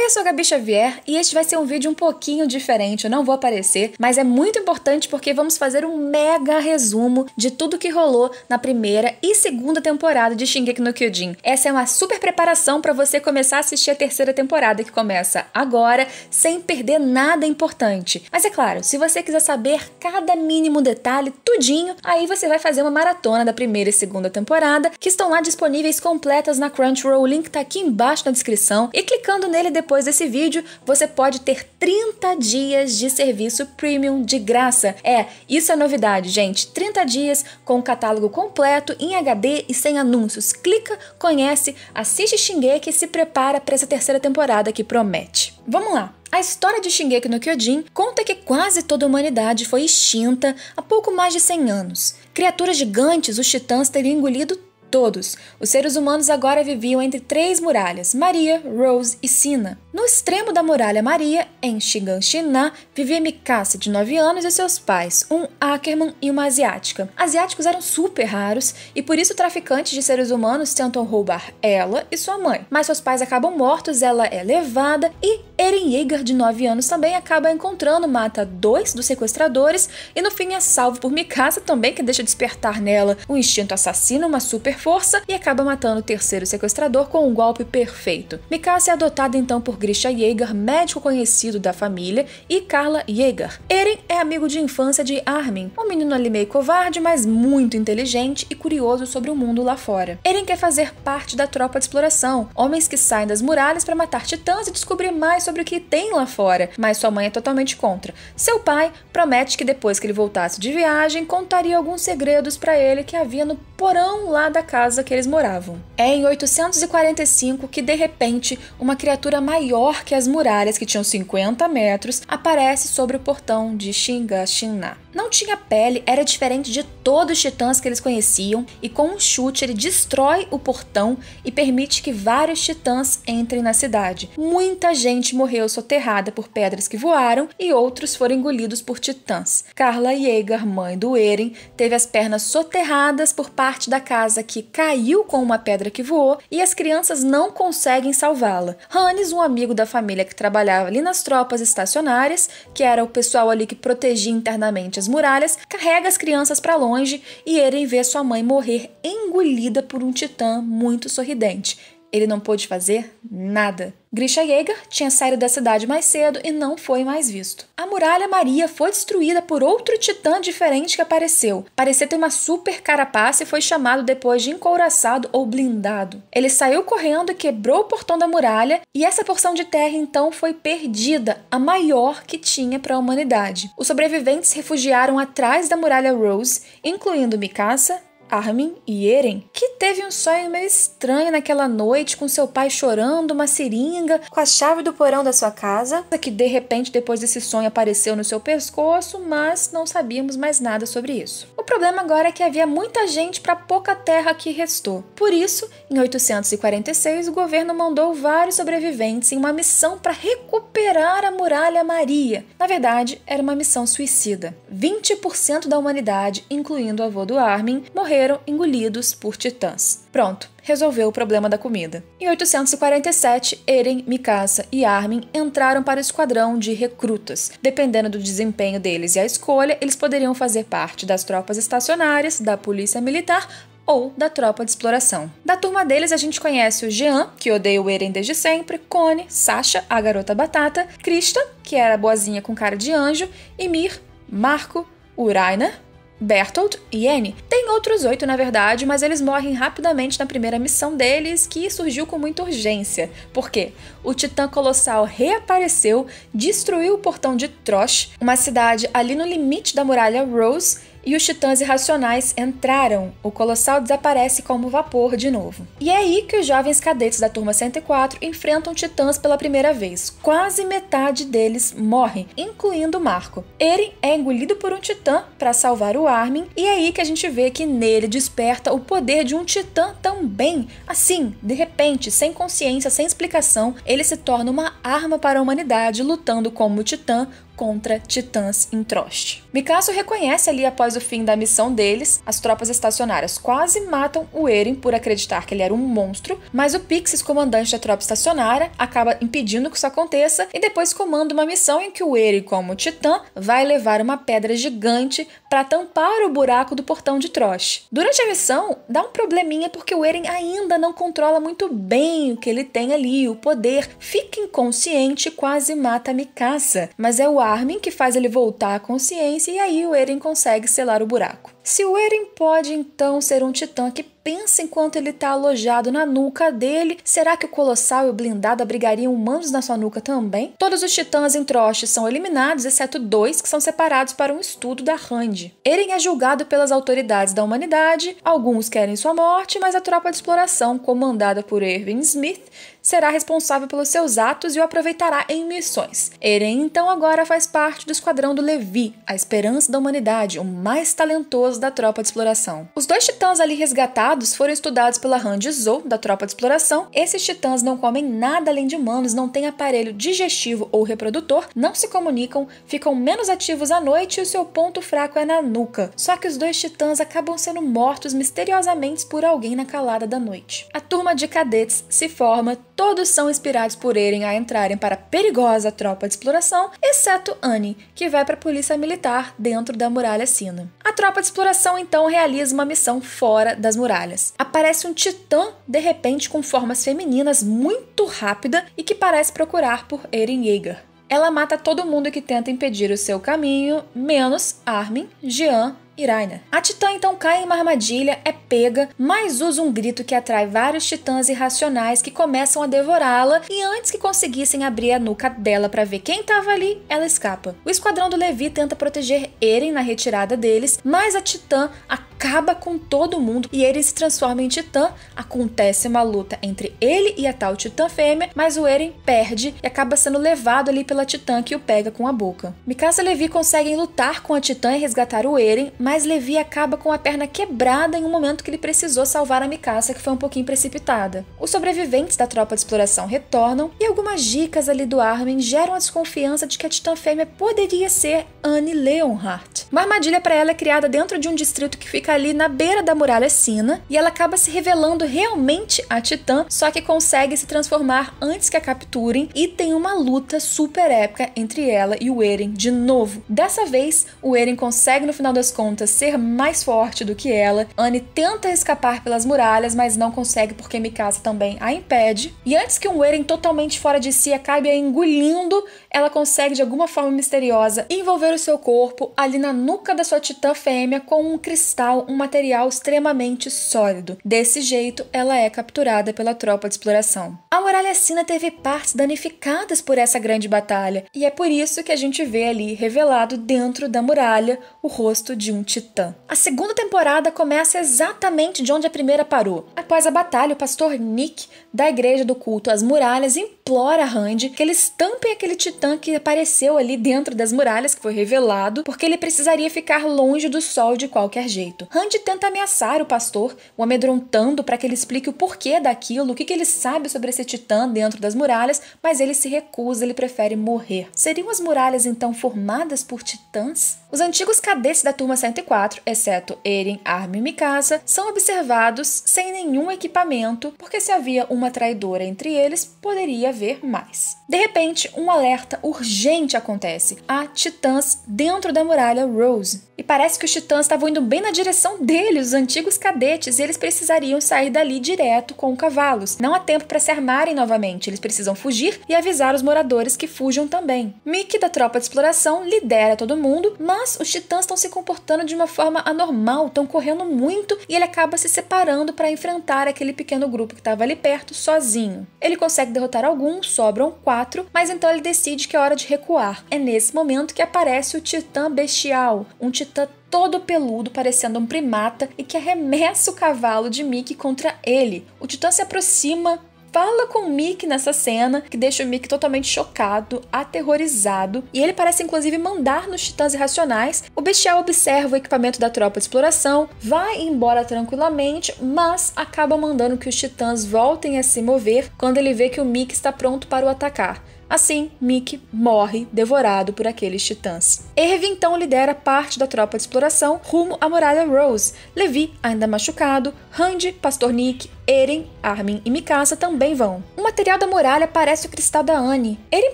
Oi, eu sou a Gabi Xavier e este vai ser um vídeo um pouquinho diferente, eu não vou aparecer, mas é muito importante porque vamos fazer um mega resumo de tudo que rolou na primeira e segunda temporada de Shingeki no Kyojin. Essa é uma super preparação para você começar a assistir a terceira temporada que começa agora, sem perder nada importante. Mas é claro, se você quiser saber cada mínimo detalhe, tudinho, aí você vai fazer uma maratona da primeira e segunda temporada, que estão lá disponíveis completas na Crunchyroll, o link tá aqui embaixo na descrição, e clicando nele depois depois desse vídeo, você pode ter 30 dias de serviço premium de graça. É, isso é novidade, gente. 30 dias com o catálogo completo, em HD e sem anúncios. Clica, conhece, assiste Shingeki e se prepara para essa terceira temporada que promete. Vamos lá! A história de Shingeki no Kyojin conta que quase toda a humanidade foi extinta há pouco mais de 100 anos. Criaturas gigantes, os titãs teriam engolido todos. Os seres humanos agora viviam entre três muralhas: Maria, Rose e Sina. No extremo da Muralha Maria, em Xiganxiná, vivia Mikasa, de 9 anos, e seus pais, um Ackerman e uma asiática. Asiáticos eram super raros e por isso traficantes de seres humanos tentam roubar ela e sua mãe. Mas seus pais acabam mortos, ela é levada e Eren Yeager, de 9 anos, também acaba encontrando, mata dois dos sequestradores e no fim é salvo por Mikasa também, que deixa despertar nela um instinto assassino, uma super força e acaba matando o terceiro sequestrador com um golpe perfeito. Mikasa é adotada então por Christian Yeager, médico conhecido da família, e Carla Yeager. Eren é amigo de infância de Armin, um menino ali meio covarde, mas muito inteligente e curioso sobre o mundo lá fora. Eren quer fazer parte da tropa de exploração, homens que saem das muralhas para matar titãs e descobrir mais sobre o que tem lá fora, mas sua mãe é totalmente contra. Seu pai promete que depois que ele voltasse de viagem, contaria alguns segredos para ele que havia no porão lá da casa que eles moravam. É em 845 que, de repente, uma criatura maior que as muralhas, que tinham 50 metros, aparece sobre o portão de Shingashinna. Não tinha pele, era diferente de todos os titãs que eles conheciam, e com um chute ele destrói o portão e permite que vários titãs entrem na cidade. Muita gente morreu soterrada por pedras que voaram e outros foram engolidos por titãs. Carla Yeager, mãe do Eren, teve as pernas soterradas por parte da casa que caiu com uma pedra que voou e as crianças não conseguem salvá-la. Hannes, um amigo da família que trabalhava ali nas tropas estacionárias, que era o pessoal ali que protegia internamente frente às muralhas, carrega as crianças para longe e Eren vê sua mãe morrer engolida por um titã muito sorridente ele não pôde fazer nada. Grisha Yeager tinha saído da cidade mais cedo e não foi mais visto. A muralha Maria foi destruída por outro titã diferente que apareceu. Parecia ter uma super carapaça e foi chamado depois de encouraçado ou blindado. Ele saiu correndo e quebrou o portão da muralha, e essa porção de terra então foi perdida, a maior que tinha para a humanidade. Os sobreviventes se refugiaram atrás da muralha Rose, incluindo Mikasa, Armin e Eren, que teve um sonho meio estranho naquela noite com seu pai chorando, uma seringa, com a chave do porão da sua casa, que de repente depois desse sonho apareceu no seu pescoço, mas não sabíamos mais nada sobre isso. O problema agora é que havia muita gente para pouca terra que restou. Por isso, em 846, o governo mandou vários sobreviventes em uma missão para recuperar a muralha Maria. Na verdade, era uma missão suicida. 20% da humanidade, incluindo o avô do Armin, morreram morreram engolidos por titãs. Pronto, resolveu o problema da comida. Em 847, Eren, Mikasa e Armin entraram para o esquadrão de recrutas. Dependendo do desempenho deles e a escolha, eles poderiam fazer parte das tropas estacionárias, da polícia militar ou da tropa de exploração. Da turma deles, a gente conhece o Jean, que odeia o Eren desde sempre, Cone, Sasha, a garota batata, Krista, que era boazinha com cara de anjo, e Mir, Marco, Uraina, Bertolt e Anne. Tem outros oito, na verdade, mas eles morrem rapidamente na primeira missão deles, que surgiu com muita urgência. Por quê? O Titã Colossal reapareceu, destruiu o portão de Trosh, uma cidade ali no limite da muralha Rose, e os titãs irracionais entraram, o colossal desaparece como vapor de novo. E é aí que os jovens cadetes da turma 104 enfrentam titãs pela primeira vez. Quase metade deles morre, incluindo Marco. Ele é engolido por um titã para salvar o Armin, e é aí que a gente vê que nele desperta o poder de um titã também. Assim, de repente, sem consciência, sem explicação, ele se torna uma arma para a humanidade, lutando como titã contra titãs em Trost. Mikasa reconhece ali após o fim da missão deles, as tropas estacionárias quase matam o Eren por acreditar que ele era um monstro, mas o Pixis, comandante da tropa estacionária, acaba impedindo que isso aconteça e depois comanda uma missão em que o Eren, como titã, vai levar uma pedra gigante para tampar o buraco do portão de Trosh. Durante a missão, dá um probleminha porque o Eren ainda não controla muito bem o que ele tem ali, o poder. Fica inconsciente, quase mata a Mikasa, mas é o Armin que faz ele voltar à consciência e aí o Eren consegue selar o buraco. Se o Eren pode então ser um titã que pensa enquanto ele está alojado na nuca dele, será que o Colossal e o Blindado abrigariam humanos na sua nuca também? Todos os titãs em Troche são eliminados, exceto dois que são separados para um estudo da Rand. Eren é julgado pelas autoridades da humanidade, alguns querem sua morte, mas a tropa de exploração, comandada por Erwin Smith, será responsável pelos seus atos e o aproveitará em missões. Eren então agora faz parte do esquadrão do Levi, a esperança da humanidade, o mais talentoso da tropa de exploração. Os dois titãs ali resgatados foram estudados pela Han Zou, da tropa de exploração. Esses titãs não comem nada além de humanos, não têm aparelho digestivo ou reprodutor, não se comunicam, ficam menos ativos à noite e o seu ponto fraco é na nuca. Só que os dois titãs acabam sendo mortos misteriosamente por alguém na calada da noite. A turma de cadetes se forma, todos são inspirados por Eren a entrarem para a perigosa tropa de exploração, exceto Annie, que vai para a polícia militar dentro da muralha sina. A tropa de exploração então realiza uma missão fora das muralhas. Aparece um titã, de repente, com formas femininas muito rápida e que parece procurar por Eren Yeager. Ela mata todo mundo que tenta impedir o seu caminho, menos Armin, Jean e Rainer. A Titã então cai em uma armadilha, é pega, mas usa um grito que atrai vários titãs irracionais que começam a devorá-la e antes que conseguissem abrir a nuca dela para ver quem estava ali, ela escapa. O esquadrão do Levi tenta proteger Eren na retirada deles, mas a Titã acaba acaba com todo mundo e ele se transforma em titã. Acontece uma luta entre ele e a tal titã fêmea, mas o Eren perde e acaba sendo levado ali pela titã que o pega com a boca. Mikasa e Levi conseguem lutar com a titã e resgatar o Eren, mas Levi acaba com a perna quebrada em um momento que ele precisou salvar a Mikasa, que foi um pouquinho precipitada. Os sobreviventes da tropa de exploração retornam e algumas dicas ali do Armin geram a desconfiança de que a titã fêmea poderia ser Anne Leonhardt. Uma armadilha para ela é criada dentro de um distrito que fica fica ali na beira da muralha Sina e ela acaba se revelando realmente a Titã, só que consegue se transformar antes que a capturem e tem uma luta super épica entre ela e o Eren de novo. Dessa vez, o Eren consegue no final das contas ser mais forte do que ela. Anne tenta escapar pelas muralhas, mas não consegue porque Mikasa também a impede. E antes que um Eren totalmente fora de si acabe engolindo ela consegue de alguma forma misteriosa envolver o seu corpo ali na nuca da sua titã fêmea com um cristal, um material extremamente sólido. Desse jeito, ela é capturada pela tropa de exploração. A muralha Sina teve partes danificadas por essa grande batalha, e é por isso que a gente vê ali revelado dentro da muralha o rosto de um titã. A segunda temporada começa exatamente de onde a primeira parou. Após a batalha, o pastor Nick da igreja do culto às muralhas implora a que ele estampe aquele titã que apareceu ali dentro das muralhas que foi revelado, porque ele precisaria ficar longe do sol de qualquer jeito. Randy tenta ameaçar o pastor, o amedrontando para que ele explique o porquê daquilo, o que, que ele sabe sobre esse titã dentro das muralhas, mas ele se recusa, ele prefere morrer. Seriam as muralhas então formadas por titãs? Os antigos cadetes da turma 104, exceto Eren, Armin e Mikasa, são observados sem nenhum equipamento, porque se havia uma traidora entre eles, poderia haver mais. De repente, um alerta urgente acontece. Há titãs dentro da muralha Rose parece que os titãs estavam indo bem na direção dele, os antigos cadetes, e eles precisariam sair dali direto com cavalos. Não há tempo para se armarem novamente, eles precisam fugir e avisar os moradores que fujam também. Mickey, da tropa de exploração, lidera todo mundo, mas os titãs estão se comportando de uma forma anormal, estão correndo muito e ele acaba se separando para enfrentar aquele pequeno grupo que estava ali perto sozinho. Ele consegue derrotar alguns, sobram quatro, mas então ele decide que é hora de recuar. É nesse momento que aparece o titã bestial, um titã todo peludo, parecendo um primata, e que arremessa o cavalo de Mickey contra ele. O Titã se aproxima fala com o Mick nessa cena, que deixa o Mick totalmente chocado, aterrorizado, e ele parece inclusive mandar nos titãs irracionais. O bestial observa o equipamento da tropa de exploração, vai embora tranquilamente, mas acaba mandando que os titãs voltem a se mover quando ele vê que o Mick está pronto para o atacar. Assim, Mick morre devorado por aqueles titãs. Erv então lidera parte da tropa de exploração rumo à muralha Rose. Levi, ainda machucado, Randy, Pastor Nick, Eren, Armin e Mikasa também vão. O material da muralha parece o cristal da Anne. Eren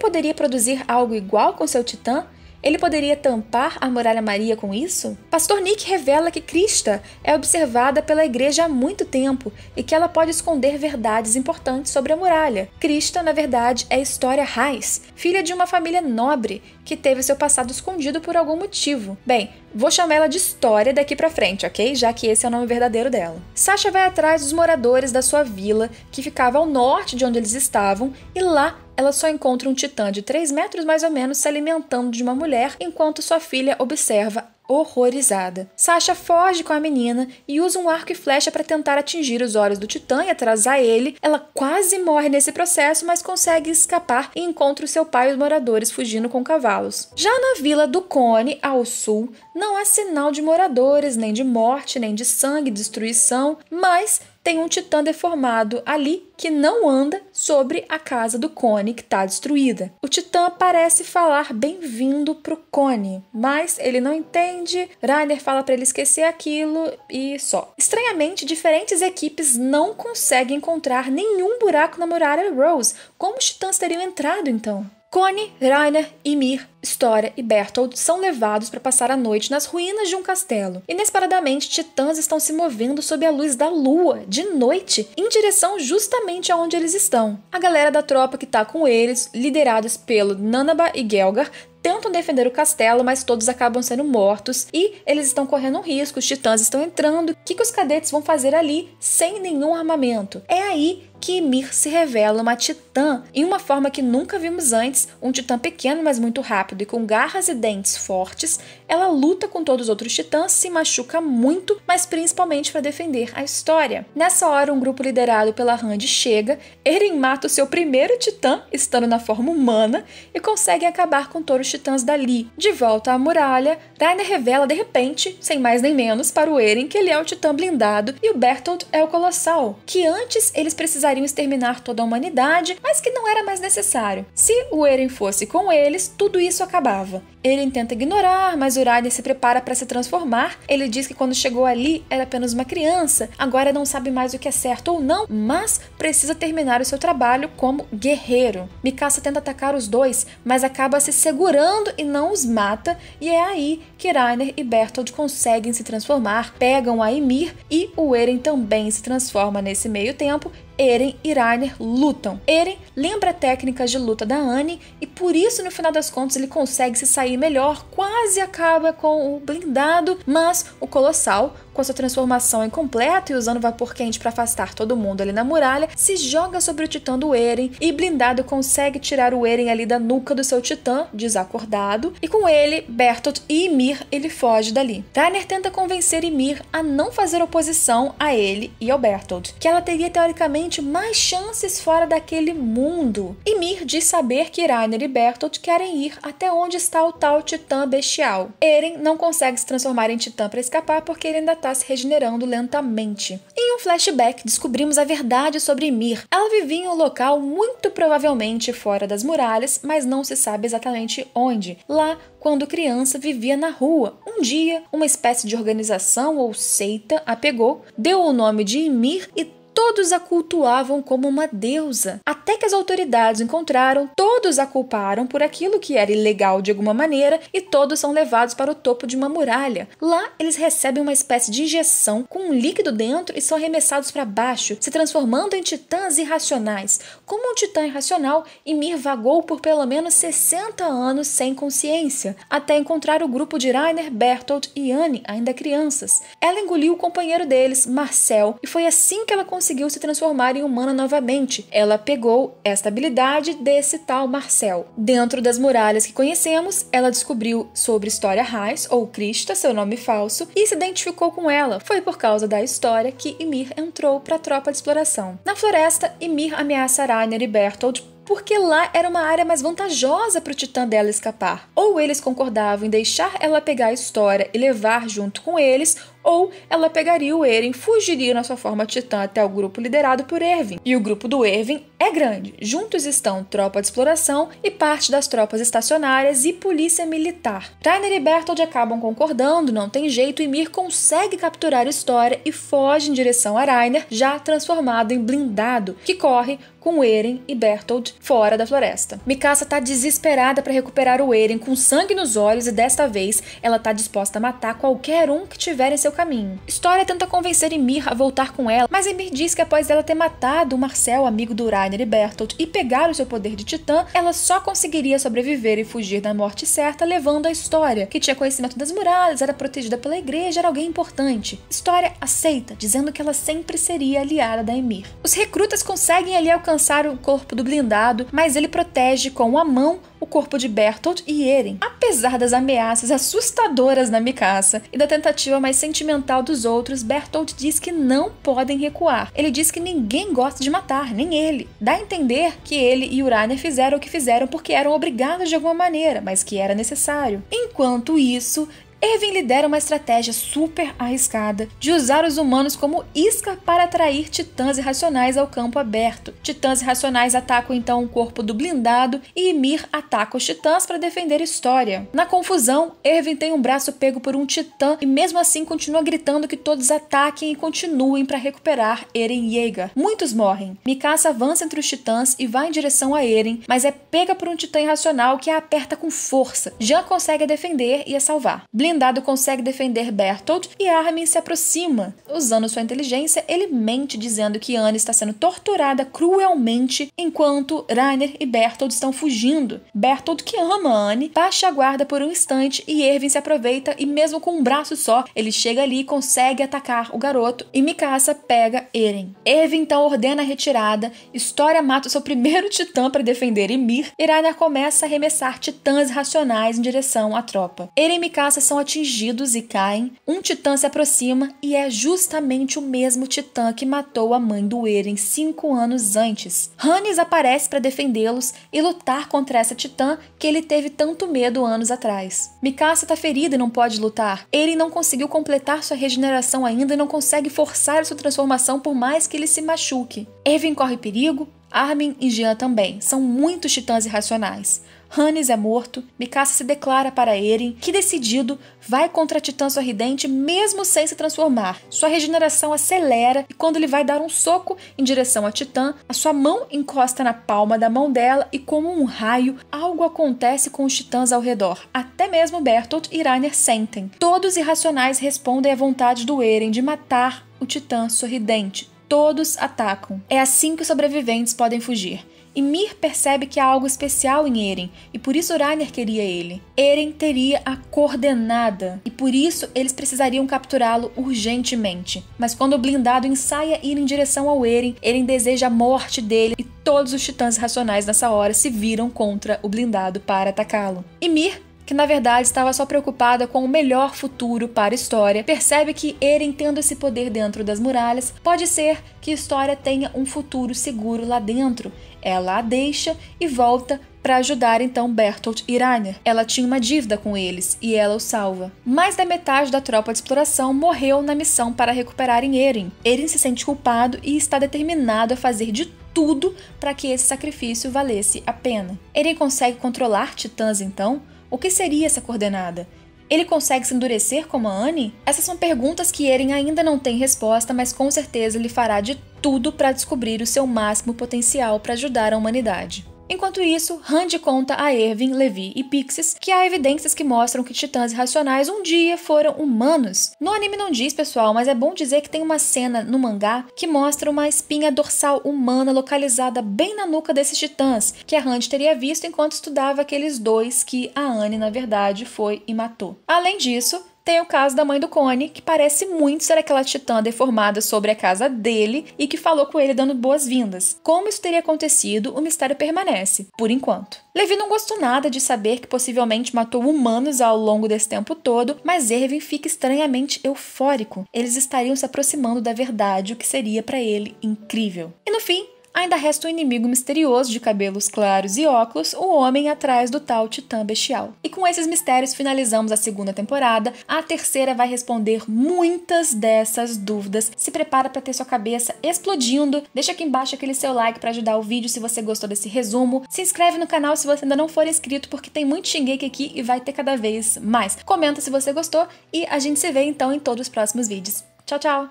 poderia produzir algo igual com seu titã? Ele poderia tampar a muralha Maria com isso? Pastor Nick revela que Crista é observada pela igreja há muito tempo e que ela pode esconder verdades importantes sobre a muralha. Crista, na verdade, é História Reis, filha de uma família nobre que teve seu passado escondido por algum motivo. Bem, vou chamar ela de História daqui para frente, ok? Já que esse é o nome verdadeiro dela. Sasha vai atrás dos moradores da sua vila, que ficava ao norte de onde eles estavam, e lá ela só encontra um titã de 3 metros mais ou menos se alimentando de uma mulher enquanto sua filha observa Horrorizada, Sasha foge com a menina e usa um arco e flecha para tentar atingir os olhos do Titã e atrasar ele. Ela quase morre nesse processo, mas consegue escapar e encontra o seu pai e os moradores fugindo com cavalos. Já na vila do Cone, ao sul, não há sinal de moradores, nem de morte, nem de sangue, destruição, mas tem um titã deformado ali que não anda sobre a casa do Cone que está destruída. O Titã parece falar bem-vindo pro Cone, mas ele não entende. Rainer fala para ele esquecer aquilo e só. Estranhamente, diferentes equipes não conseguem encontrar nenhum buraco na muralha Rose. Como os Titãs teriam entrado então? Connie, Rainer, Ymir, Stora e Bertold são levados para passar a noite nas ruínas de um castelo. Inesperadamente, titãs estão se movendo sob a luz da lua, de noite, em direção justamente aonde eles estão. A galera da tropa que está com eles, liderados pelo Nanaba e Gelgar, tentam defender o castelo, mas todos acabam sendo mortos e eles estão correndo um risco, os titãs estão entrando. O que, que os cadetes vão fazer ali sem nenhum armamento? É aí que Ymir se revela uma titã em uma forma que nunca vimos antes, um titã pequeno, mas muito rápido e com garras e dentes fortes. Ela luta com todos os outros titãs, se machuca muito, mas principalmente para defender a história. Nessa hora, um grupo liderado pela Rand chega, Eren mata o seu primeiro titã, estando na forma humana, e consegue acabar com todos os titãs dali. De volta à muralha, Rainer revela de repente, sem mais nem menos, para o Eren que ele é o titã blindado e o Bertolt é o colossal, que antes eles precisariam tentariam exterminar toda a humanidade, mas que não era mais necessário. Se o Eren fosse com eles, tudo isso acabava. Eren tenta ignorar, mas Uraiden se prepara para se transformar. Ele diz que quando chegou ali era apenas uma criança, agora não sabe mais o que é certo ou não, mas precisa terminar o seu trabalho como guerreiro. Mikasa tenta atacar os dois, mas acaba se segurando e não os mata, e é aí que Rainer e Bertold conseguem se transformar, pegam a Emir e o Eren também se transforma nesse meio tempo Eren e Rainer lutam. Eren lembra técnicas de luta da Anne e por isso no final das contas ele consegue se sair melhor, quase acaba com o blindado, mas o Colossal, com a sua transformação incompleta e usando vapor quente para afastar todo mundo ali na muralha, se joga sobre o titã do Eren e blindado consegue tirar o Eren ali da nuca do seu titã, desacordado, e com ele, Bertolt e Ymir, ele foge dali. Rainer tenta convencer Ymir a não fazer oposição a ele e ao Bertolt, que ela teria teoricamente mais chances fora daquele mundo. E Mir diz saber que Rainer e Bertolt querem ir até onde está o tal titã bestial. Eren não consegue se transformar em titã para escapar porque ele ainda está se regenerando lentamente. Em um flashback, descobrimos a verdade sobre Mir. Ela vivia em um local muito provavelmente fora das muralhas, mas não se sabe exatamente onde. Lá, quando criança, vivia na rua. Um dia, uma espécie de organização ou seita a pegou, deu o nome de Ymir e todos a cultuavam como uma deusa, até que as autoridades encontraram, todos a culparam por aquilo que era ilegal de alguma maneira e todos são levados para o topo de uma muralha. Lá, eles recebem uma espécie de injeção com um líquido dentro e são arremessados para baixo, se transformando em titãs irracionais. Como um titã irracional, Ymir vagou por pelo menos 60 anos sem consciência, até encontrar o grupo de Rainer, Bertolt e Anne, ainda crianças. Ela engoliu o companheiro deles, Marcel, e foi assim que ela conseguiu conseguiu se transformar em humana novamente. Ela pegou esta habilidade desse tal Marcel. Dentro das muralhas que conhecemos, ela descobriu sobre História Reis, ou Krista, seu nome falso, e se identificou com ela. Foi por causa da história que Ymir entrou para a tropa de exploração. Na floresta, Ymir ameaça Rainer e Bertold porque lá era uma área mais vantajosa para o titã dela escapar. Ou eles concordavam em deixar ela pegar a história e levar junto com eles, ou ela pegaria o Eren, fugiria na sua forma titã até o grupo liderado por Erwin. E o grupo do Erwin é grande. Juntos estão tropa de exploração e parte das tropas estacionárias e polícia militar. Rainer e Bertold acabam concordando, não tem jeito, e Mir consegue capturar História e foge em direção a Rainer, já transformado em blindado, que corre com Eren e Bertold fora da floresta. Mikasa tá desesperada para recuperar o Eren com sangue nos olhos e desta vez ela tá disposta a matar qualquer um que tiver em seu caminho. Storia tenta convencer Emir a voltar com ela, mas Emir diz que após ela ter matado o Marcel, amigo do Rainer e Bertolt, e pegar o seu poder de titã, ela só conseguiria sobreviver e fugir da morte certa levando a História, que tinha conhecimento das muralhas, era protegida pela igreja, era alguém importante. História aceita, dizendo que ela sempre seria aliada da Emir. Os recrutas conseguem ali alcançar o corpo do blindado, mas ele protege com a mão o corpo de Bertolt e Eren. A Apesar das ameaças assustadoras na Mikasa e da tentativa mais sentimental dos outros, Bertolt diz que não podem recuar. Ele diz que ninguém gosta de matar, nem ele. Dá a entender que ele e Urania fizeram o que fizeram porque eram obrigados de alguma maneira, mas que era necessário. Enquanto isso, Erwin lidera uma estratégia super arriscada de usar os humanos como isca para atrair titãs irracionais ao campo aberto. Titãs irracionais atacam então o corpo do blindado e Ymir ataca os titãs para defender História. Na confusão, Erwin tem um braço pego por um titã e mesmo assim continua gritando que todos ataquem e continuem para recuperar Eren Yeager. Muitos morrem. Mikasa avança entre os titãs e vai em direção a Eren, mas é pega por um titã irracional que a aperta com força. Jean consegue defender e a salvar. Blind Rendado consegue defender Bertold e Armin se aproxima. Usando sua inteligência, ele mente dizendo que Anne está sendo torturada cruelmente enquanto Rainer e Bertold estão fugindo. Bertold, que ama Anne, baixa a guarda por um instante e Erwin se aproveita e mesmo com um braço só, ele chega ali e consegue atacar o garoto e Mikasa pega Eren. Erwin então ordena a retirada, História mata o seu primeiro titã para defender Emir. e Rainer começa a arremessar titãs racionais em direção à tropa. Eren e Mikasa são atingidos e caem, um titã se aproxima e é justamente o mesmo titã que matou a mãe do Eren cinco anos antes. Hannes aparece para defendê-los e lutar contra essa titã que ele teve tanto medo anos atrás. Mikasa está ferida e não pode lutar. Eren não conseguiu completar sua regeneração ainda e não consegue forçar sua transformação por mais que ele se machuque. Erwin corre perigo, Armin e Jean também. São muitos titãs irracionais. Hannes é morto, Mikasa se declara para Eren, que decidido vai contra a Titã Sorridente mesmo sem se transformar. Sua regeneração acelera e quando ele vai dar um soco em direção à Titã, a sua mão encosta na palma da mão dela e como um raio, algo acontece com os Titãs ao redor. Até mesmo Bertolt e Rainer sentem. Todos irracionais respondem à vontade do Eren de matar o Titã Sorridente. Todos atacam. É assim que os sobreviventes podem fugir. E Mir percebe que há algo especial em Eren, e por isso Rainer queria ele. Eren teria a coordenada, e por isso eles precisariam capturá-lo urgentemente. Mas quando o blindado ensaia ir em direção ao Eren, Eren deseja a morte dele e todos os titãs racionais nessa hora se viram contra o blindado para atacá-lo. E Mir que na verdade estava só preocupada com o melhor futuro para a história, percebe que Eren tendo esse poder dentro das muralhas, pode ser que a história tenha um futuro seguro lá dentro ela a deixa e volta para ajudar então Bertolt e Rainer. Ela tinha uma dívida com eles e ela o salva. Mais da metade da tropa de exploração morreu na missão para recuperarem Eren. Eren se sente culpado e está determinado a fazer de tudo para que esse sacrifício valesse a pena. Eren consegue controlar titãs então? O que seria essa coordenada? Ele consegue se endurecer como a Anne? Essas são perguntas que Eren ainda não tem resposta, mas com certeza ele fará de tudo para descobrir o seu máximo potencial para ajudar a humanidade. Enquanto isso, Randy conta a Erwin, Levi e Pixis que há evidências que mostram que titãs irracionais um dia foram humanos. No anime não diz, pessoal, mas é bom dizer que tem uma cena no mangá que mostra uma espinha dorsal humana localizada bem na nuca desses titãs, que a Randy teria visto enquanto estudava aqueles dois que a Anne, na verdade, foi e matou. Além disso, tem o caso da mãe do Cone, que parece muito ser aquela titã deformada sobre a casa dele e que falou com ele dando boas-vindas. Como isso teria acontecido, o mistério permanece, por enquanto. Levi não gostou nada de saber que possivelmente matou humanos ao longo desse tempo todo, mas Erwin fica estranhamente eufórico. Eles estariam se aproximando da verdade, o que seria para ele incrível. E no fim, Ainda resta o um inimigo misterioso de cabelos claros e óculos, o homem atrás do tal titã bestial. E com esses mistérios finalizamos a segunda temporada. A terceira vai responder muitas dessas dúvidas. Se prepara para ter sua cabeça explodindo. Deixa aqui embaixo aquele seu like para ajudar o vídeo se você gostou desse resumo. Se inscreve no canal se você ainda não for inscrito, porque tem muito Shingeki aqui e vai ter cada vez mais. Comenta se você gostou e a gente se vê então em todos os próximos vídeos. Tchau, tchau!